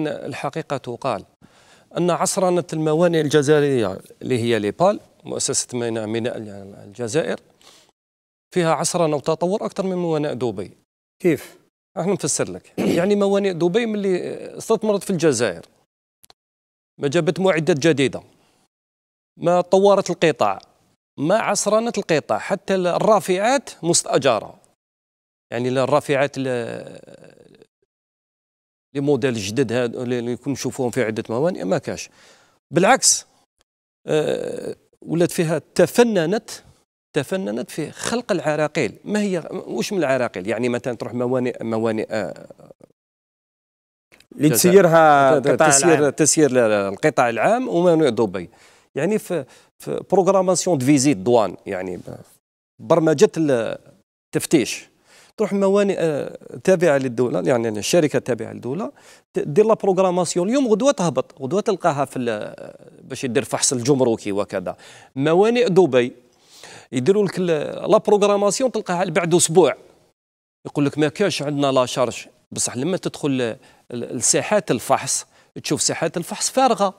الحقيقة تقال أن عصرنة الموانئ الجزائرية اللي هي ليبال مؤسسة ميناء الجزائر فيها عصرنة وتطور أكثر من موانئ دبي كيف؟ احنا نفسر لك يعني موانئ دبي ملي استثمرت في الجزائر ما جابت معدات جديدة ما طورت القطاع ما عصرنت القطاع حتى الرافعات مستأجرة يعني الرافعات لي موديل جدد هاد اللي نشوفوهم في عده موانئ ما كاش بالعكس آه، ولات فيها تفننت تفننت في خلق العراقيل ما هي واش من العراقيل يعني مثلا تروح موانئ موانئ اللي آه، تسيرها تسير العام. تسير القطاع العام وموانئ دبي يعني في, في بروغراماسيون دو فيزيت دوان يعني برمجه التفتيش تروح موانئ آه، تابعه للدوله يعني الشركه يعني تابعه للدوله دير لا بروغراماسيون اليوم غدوه تهبط غدوه تلقاها في باش يدير فحص الجمركي وكذا موانئ دبي يديروا لك لا بروغراماسيون تلقاها بعد اسبوع يقول لك ما كاش عندنا لا شارج بصح لما تدخل لساحات الفحص تشوف ساحات الفحص فارغه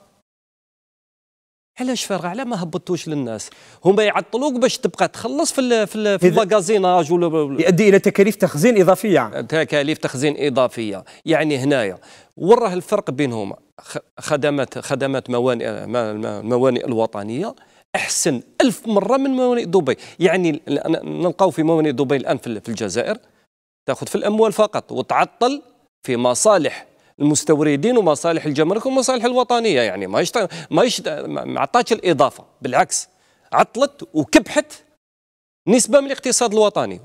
علاش فارغه على ما هبطوش للناس هما يعطلوك باش تبقى تخلص في في, ال في المغازيناج ولا يؤدي الى تكاليف تخزين اضافيه تكاليف تخزين اضافيه يعني هنايا وراه الفرق بينهما خدمات خدمات موانئ الموانئ الوطنيه احسن ألف مره من موانئ دبي يعني نلقاو في موانئ دبي الان في الجزائر تاخذ في الاموال فقط وتعطل في مصالح المستوردين ومصالح الجمارك ومصالح الوطنيه يعني ما يشت... ما يشت... ما عطاتش الاضافه بالعكس عطلت وكبحت نسبه من الاقتصاد الوطني